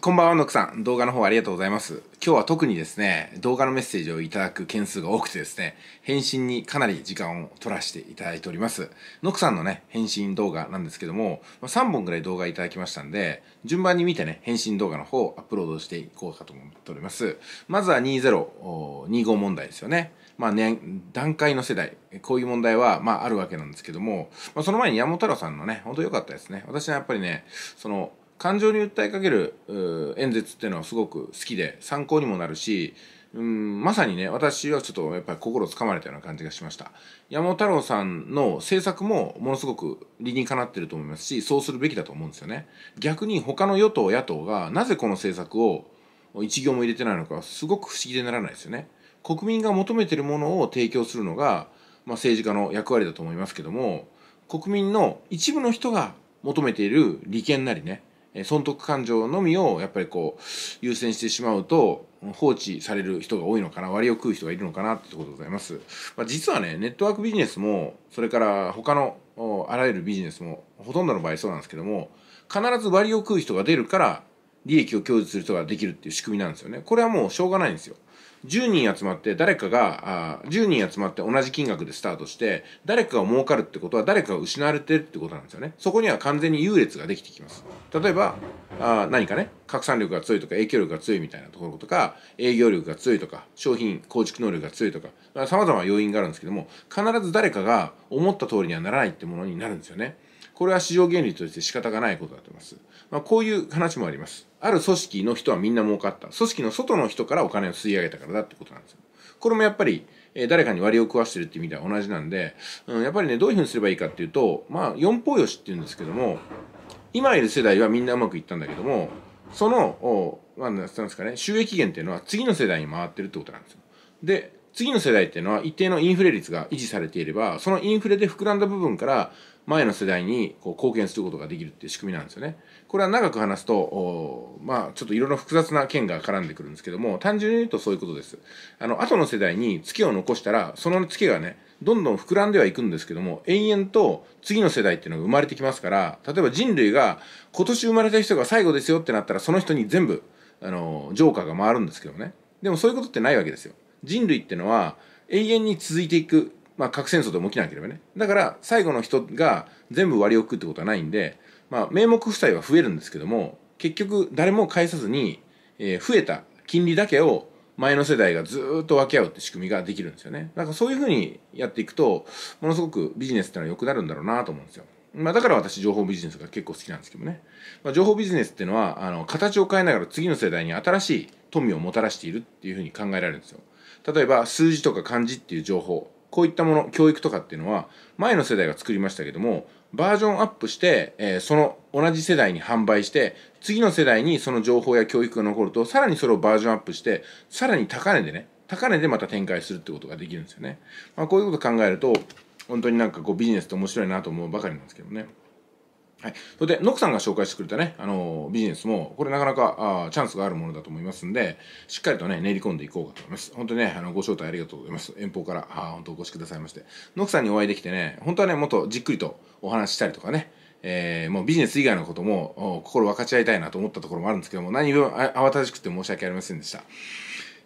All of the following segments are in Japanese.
こんばんは、のくさん。動画の方ありがとうございます。今日は特にですね、動画のメッセージをいただく件数が多くてですね、返信にかなり時間を取らせていただいております。のくさんのね、返信動画なんですけども、3本ぐらい動画いただきましたんで、順番に見てね、返信動画の方をアップロードしていこうかと思っております。まずは2025問題ですよね。まあ、ね、段階の世代、こういう問題は、まあ、あるわけなんですけども、まあ、その前に山本太郎さんのね、ほんと良かったですね。私はやっぱりね、その、感情に訴えかける演説っていうのはすごく好きで参考にもなるし、うん、まさにね、私はちょっとやっぱり心をつかまれたような感じがしました。山本太郎さんの政策もものすごく理にかなってると思いますし、そうするべきだと思うんですよね。逆に他の与党、野党がなぜこの政策を一行も入れてないのか、すごく不思議でならないですよね。国民が求めてるものを提供するのが、まあ、政治家の役割だと思いますけども、国民の一部の人が求めている利権なりね、損得感情のみをやっぱりこう優先してしまうと放置される人が多いのかな割を食う人がいるのかなってところでございます、まあ、実はねネットワークビジネスもそれから他のあらゆるビジネスもほとんどの場合そうなんですけども必ず割を食う人が出るから利益を享受する人ができるっていう仕組みなんですよねこれはもうしょうがないんですよ10人集まって誰かが10人集まって同じ金額でスタートして誰かが儲かるってことは誰かが失われてるってことなんですよねそこには完全に優劣ができてきます例えばあ何かね拡散力が強いとか影響力が強いみたいなところとか営業力が強いとか商品構築能力が強いとかさまざまな要因があるんですけども必ず誰かが思った通りにはならないってものになるんですよね。これは市場原理として仕方がないことだと思います。まあ、こういう話もあります。ある組織の人はみんな儲かった。組織の外の人からお金を吸い上げたからだってことなんですよ。これもやっぱり、え誰かに割を食わしてるっていう意味では同じなんで、うん、やっぱりね、どういうふうにすればいいかっていうと、まあ、四方よしっていうんですけども、今いる世代はみんなうまくいったんだけども、その、おまあ、なんですかね、収益源っていうのは次の世代に回ってるってことなんですよ。で、次の世代っていうのは一定のインフレ率が維持されていればそのインフレで膨らんだ部分から前の世代にこう貢献することができるっていう仕組みなんですよね。これは長く話すと、まあ、ちょっといろいろ複雑な件が絡んでくるんですけども、単純に言うとそういうことです。あの、後の世代に月を残したら、その月がね、どんどん膨らんではいくんですけども、延々と次の世代っていうのが生まれてきますから、例えば人類が今年生まれた人が最後ですよってなったら、その人に全部、あの、ジョーカーが回るんですけどね。でもそういうことってないわけですよ。人類ってのは永遠に続いていく、まあ、核戦争でも起きなければねだから最後の人が全部割を食うってことはないんで、まあ、名目負債は増えるんですけども結局誰も返さずに、えー、増えた金利だけを前の世代がずっと分け合うって仕組みができるんですよね。なんかそういうふうにやっていくと、ものすごくビジネスってのは良くなるんだろうなと思うんですよ。まあだから私情報ビジネスが結構好きなんですけどね。まあ、情報ビジネスっていうのは、あの、形を変えながら次の世代に新しい富をもたらしているっていうふうに考えられるんですよ。例えば数字とか漢字っていう情報こういったもの教育とかっていうのは前の世代が作りましたけどもバージョンアップして、えー、その同じ世代に販売して次の世代にその情報や教育が残るとさらにそれをバージョンアップしてさらに高値でね高値でまた展開するってことができるんですよね、まあ、こういうこと考えると本当になんかこうビジネスって面白いなと思うばかりなんですけどね。はい、それでノクさんが紹介してくれたね、あのビジネスもこれなかなかあチャンスがあるものだと思いますんでしっかりとね練り込んでいこうかと思います本当にねあのご招待ありがとうございます遠方からあ本当お越しくださいましてノクさんにお会いできてね本当はねもっとじっくりとお話ししたりとかねえー、もうビジネス以外のことも心分かち合いたいなと思ったところもあるんですけども何分慌ただしくて申し訳ありませんでした、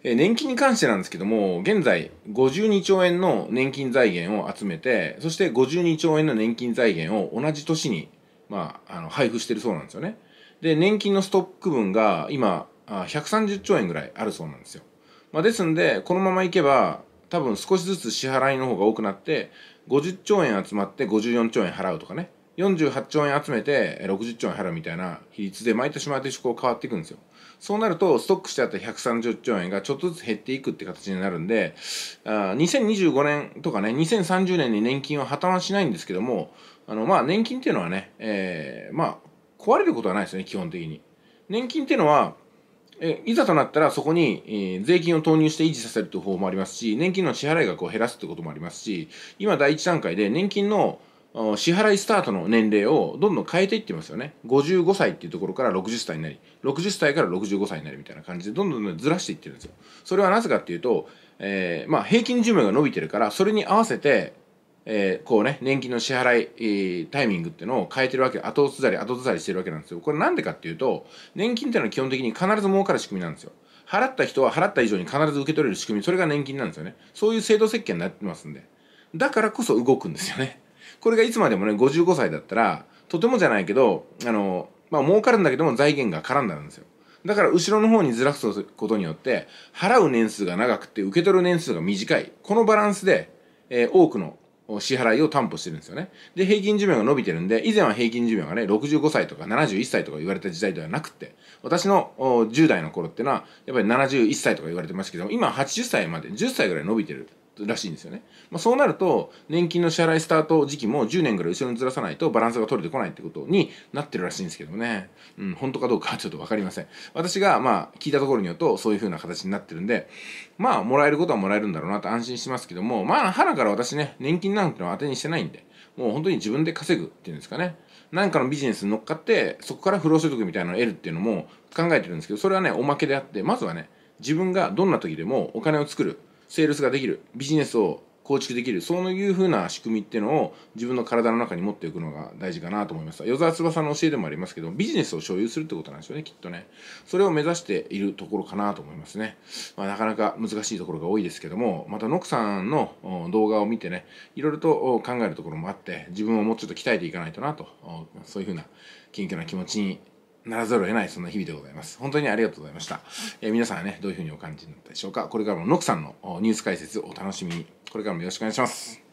えー、年金に関してなんですけども現在52兆円の年金財源を集めてそして52兆円の年金財源を同じ年にまあ、あの配布してるそうなんですよね。で年金のストック分が今130兆円ぐらいあるそうなんですよ。まあ、ですんでこのままいけば多分少しずつ支払いの方が多くなって50兆円集まって54兆円払うとかね48兆円集めて60兆円払うみたいな比率で毎年毎年こう変わっていくんですよ。そうなるとストックしてあった130兆円がちょっとずつ減っていくって形になるんで、あ2025年とかね、2030年に年金は破綻はしないんですけども、あの、まあ年金っていうのはね、えー、まあ壊れることはないですね、基本的に。年金っていうのは、えいざとなったらそこに、えー、税金を投入して維持させるという方法もありますし、年金の支払い額を減らすってこともありますし、今第一段階で年金の支払いスタートの年齢をどんどん変えていってますよね55歳っていうところから60歳になり60歳から65歳になるみたいな感じでどんどんどんずらしていってるんですよそれはなぜかっていうと、えー、まあ、平均寿命が伸びてるからそれに合わせてえー、こうね、年金の支払い、えー、タイミングってのを変えてるわけ、後ずさり、後ずさりしてるわけなんですよ。これなんでかっていうと、年金っていうのは基本的に必ず儲かる仕組みなんですよ。払った人は払った以上に必ず受け取れる仕組み、それが年金なんですよね。そういう制度設計になってますんで。だからこそ動くんですよね。これがいつまでもね、55歳だったら、とてもじゃないけど、あの、まあ、儲かるんだけども財源が絡んだんですよ。だから後ろの方にずらすことによって、払う年数が長くて受け取る年数が短い。このバランスで、えー、多くの支払いを担保してるんですよね。で、平均寿命が伸びてるんで、以前は平均寿命がね、65歳とか71歳とか言われた時代ではなくて、私の10代の頃っていうのは、やっぱり71歳とか言われてましたけど、今80歳まで10歳ぐらい伸びてるらしいんですよね。まあ、そうなると、年金の支払いスタート時期も10年ぐらい後ろにずらさないとバランスが取れてこないってことになってるらしいんですけどね。うん、本当かどうかちょっと分かりません。私が、まあ、聞いたところによると、そういう風な形になってるんで、まあ、もらえることはもらえるんだろうなと安心しますけども、まあ、腹から私ね、年金なんてのは当てにしてないんで、もう本当に自分で稼ぐっていうんですかね。なんかのビジネスに乗っかって、そこから不労所得みたいなのを得るっていうのも考えてるんですけど、それはね、おまけであって、まずはね、自分がどんな時でもお金を作るセールスができるビジネスを構築できるそういうふうな仕組みっていうのを自分の体の中に持っていくのが大事かなと思いました与沢翼の教えでもありますけどビジネスを所有するってことなんですよねきっとねそれを目指しているところかなと思いますね、まあ、なかなか難しいところが多いですけどもまたノクさんの動画を見てねいろいろと考えるところもあって自分をもうちょっと鍛えていかないとなとそういうふうな謙虚な気持ちにならざるを得ないそんな日々でございます。本当にありがとうございました。えー、皆さんはね、どういうふうにお感じになったでしょうか。これからもノクさんのニュース解説をお楽しみに。これからもよろしくお願いします。